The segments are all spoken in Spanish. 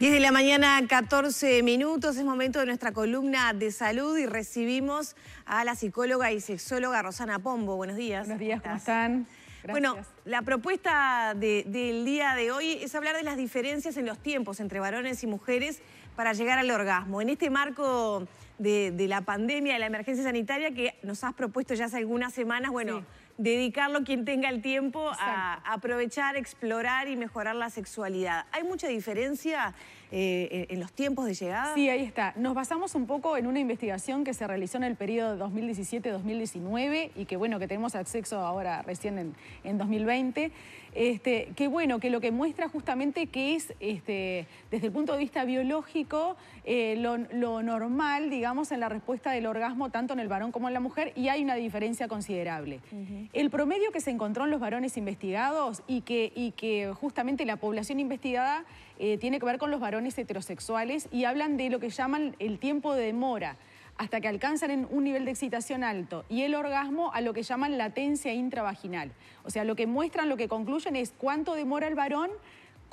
10 de la mañana, 14 minutos, es momento de nuestra columna de salud y recibimos a la psicóloga y sexóloga Rosana Pombo. Buenos días. Buenos días, ¿cómo están? Gracias. Bueno, la propuesta del día de hoy es hablar de las diferencias en los tiempos entre varones y mujeres para llegar al orgasmo. En este marco de, la pandemia, de la emergencia sanitaria que nos has propuesto ya hace algunas semanas, bueno, dedicarlo quien tenga el tiempo a, aprovechar, explorar y mejorar la sexualidad. ¿Hay mucha diferencia eh, en los tiempos de llegada? Sí, ahí está. Nos basamos un poco en una investigación que se realizó en el periodo 2017-2019 y que, bueno, que tenemos acceso ahora recién en 2020 este, que bueno, que lo que muestra justamente que es, este, desde el punto de vista biológico, eh, lo, normal, digamos, en la respuesta del orgasmo tanto en el varón como en la mujer y hay una diferencia considerable. El promedio que se encontró en los varones investigados y que, justamente la población investigada eh, tiene que ver con los varones heterosexuales y hablan de lo que llaman el tiempo de demora hasta que alcanzan un nivel de excitación alto y el orgasmo a lo que llaman latencia intravaginal. O sea, lo que muestran, lo que concluyen es cuánto demora el varón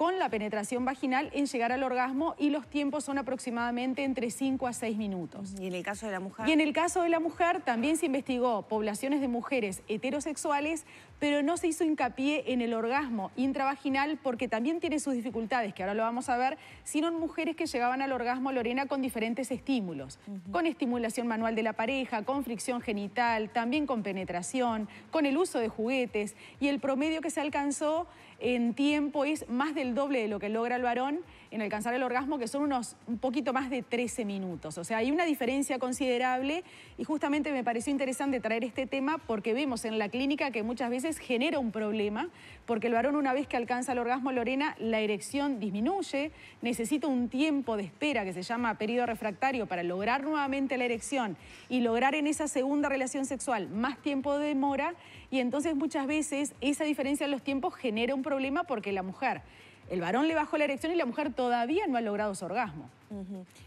con la penetración vaginal en llegar al orgasmo y los tiempos son aproximadamente entre 5 a 6 minutos. ¿Y en el caso de la mujer? Y en el caso de la mujer también se investigó poblaciones de mujeres heterosexuales, pero no se hizo hincapié en el orgasmo intravaginal porque también tiene sus dificultades, que ahora lo vamos a ver, sino en mujeres que llegaban al orgasmo Lorena con diferentes estímulos, con estimulación manual de la pareja, con fricción genital, también con penetración, con el uso de juguetes y el promedio que se alcanzó en tiempo es más del doble de lo que logra el varón en alcanzar el orgasmo, que son unos un poquito más de 13 minutos. O sea, hay una diferencia considerable y justamente me pareció interesante traer este tema porque vemos en la clínica que muchas veces genera un problema, porque el varón una vez que alcanza el orgasmo, Lorena, la erección disminuye, necesita un tiempo de espera que se llama periodo refractario para lograr nuevamente la erección y lograr en esa segunda relación sexual más tiempo de demora y entonces muchas veces esa diferencia en los tiempos genera un problema porque la mujer, el varón le bajó la erección y la mujer todavía no ha logrado su orgasmo.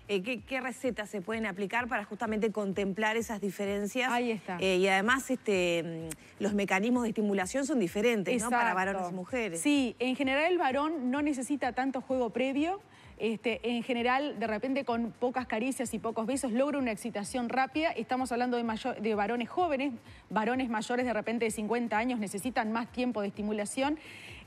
Eh, ¿qué, recetas se pueden aplicar para justamente contemplar esas diferencias? Ahí está. Eh, y además este, mm, los mecanismos de estimulación son diferentes, ¿no? Para varones y mujeres. Sí, en general el varón no necesita tanto juego previo. Este, en general, de repente con pocas caricias y pocos besos, logra una excitación rápida. Estamos hablando de, de varones jóvenes, varones mayores de repente de 50 años necesitan más tiempo de estimulación.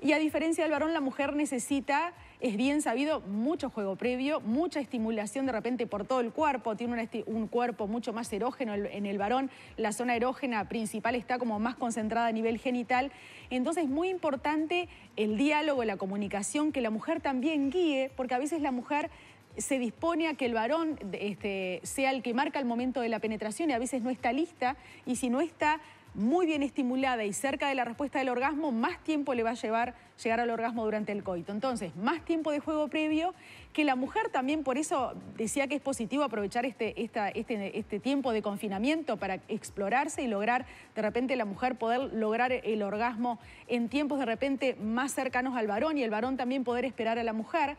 Y a diferencia del varón, la mujer necesita es bien sabido, mucho juego previo, mucha estimulación de repente por todo el cuerpo, tiene un, cuerpo mucho más erógeno en el varón, la zona erógena principal está como más concentrada a nivel genital, entonces es muy importante el diálogo, la comunicación, que la mujer también guíe, porque a veces la mujer se dispone a que el varón este, sea el que marca el momento de la penetración y a veces no está lista y si no está muy bien estimulada y cerca de la respuesta del orgasmo, más tiempo le va a llevar llegar al orgasmo durante el coito. Entonces, más tiempo de juego previo, que la mujer también, por eso decía que es positivo aprovechar este, este, este tiempo de confinamiento para explorarse y lograr, de repente, la mujer poder lograr el orgasmo en tiempos de repente más cercanos al varón y el varón también poder esperar a la mujer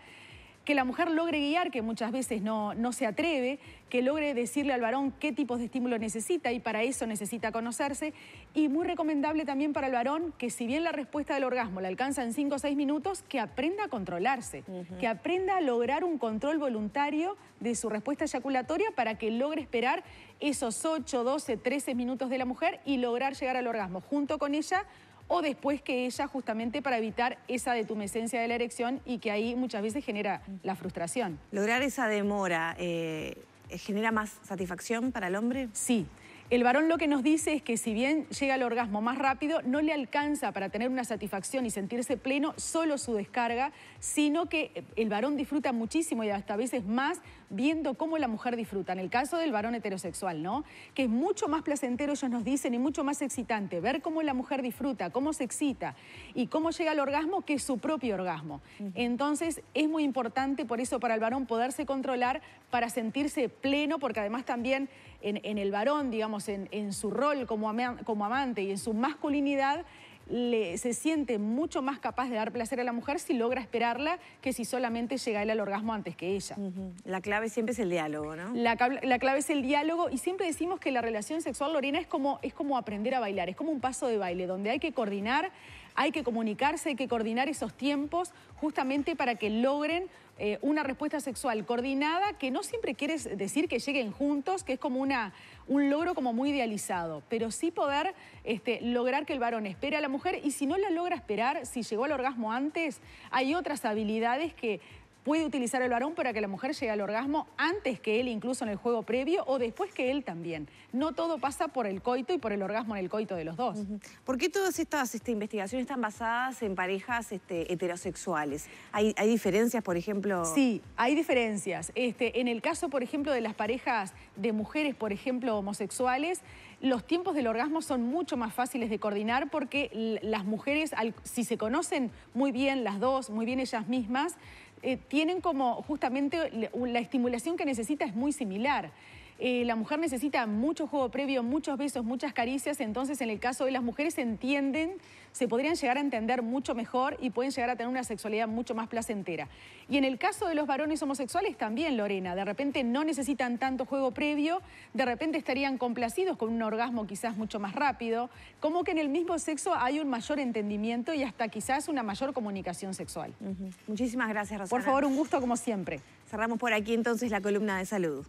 que la mujer logre guiar, que muchas veces no, no se atreve, que logre decirle al varón qué tipos de estímulo necesita y para eso necesita conocerse. Y muy recomendable también para el varón que si bien la respuesta del orgasmo la alcanza en 5 o 6 minutos, que aprenda a controlarse, que aprenda a lograr un control voluntario de su respuesta eyaculatoria para que logre esperar esos 8, 12, 13 minutos de la mujer y lograr llegar al orgasmo junto con ella o después que ella justamente para evitar esa detumescencia de la erección y que ahí muchas veces genera la frustración. Lograr esa demora... Eh, ¿Genera más satisfacción para el hombre? Sí, el varón lo que nos dice es que si bien llega al orgasmo más rápido, no le alcanza para tener una satisfacción y sentirse pleno solo su descarga, sino que el varón disfruta muchísimo y hasta a veces más viendo cómo la mujer disfruta. En el caso del varón heterosexual, ¿no? Que es mucho más placentero, ellos nos dicen, y mucho más excitante ver cómo la mujer disfruta, cómo se excita y cómo llega al orgasmo que es su propio orgasmo. Entonces, es muy importante por eso para el varón poderse controlar para sentirse pleno, porque además también en, el varón, digamos, en, su rol como, como amante y en su masculinidad, se siente mucho más capaz de dar placer a la mujer si logra esperarla que si solamente llega él al orgasmo antes que ella. La clave siempre es el diálogo, ¿no? La, clave es el diálogo y siempre decimos que la relación sexual, Lorena, es como, es como aprender a bailar, es como un paso de baile, donde hay que coordinar, hay que comunicarse, hay que coordinar esos tiempos justamente para que logren eh, una respuesta sexual coordinada que no siempre quiere decir que lleguen juntos, que es como una, un logro como muy idealizado, pero sí poder este, lograr que el varón espere a la mujer y si no la logra esperar, si llegó al orgasmo antes, hay otras habilidades que puede utilizar el varón para que la mujer llegue al orgasmo antes que él, incluso en el juego previo, o después que él también. No todo pasa por el coito y por el orgasmo en el coito de los dos. ¿Por qué todas estas este, investigaciones están basadas en parejas este, heterosexuales? ¿Hay, diferencias, por ejemplo? Sí, hay diferencias. Este, en el caso, por ejemplo, de las parejas de mujeres, por ejemplo, homosexuales, los tiempos del orgasmo son mucho más fáciles de coordinar porque las mujeres, si se conocen muy bien las dos, muy bien ellas mismas, eh, tienen como justamente la estimulación que necesita es muy similar. Eh, la mujer necesita mucho juego previo, muchos besos, muchas caricias, entonces en el caso de las mujeres se entienden, se podrían llegar a entender mucho mejor y pueden llegar a tener una sexualidad mucho más placentera. Y en el caso de los varones homosexuales también, Lorena, de repente no necesitan tanto juego previo, de repente estarían complacidos con un orgasmo quizás mucho más rápido, como que en el mismo sexo hay un mayor entendimiento y hasta quizás una mayor comunicación sexual. Muchísimas gracias, Rosana. Por favor, un gusto como siempre. Cerramos por aquí entonces la columna de salud.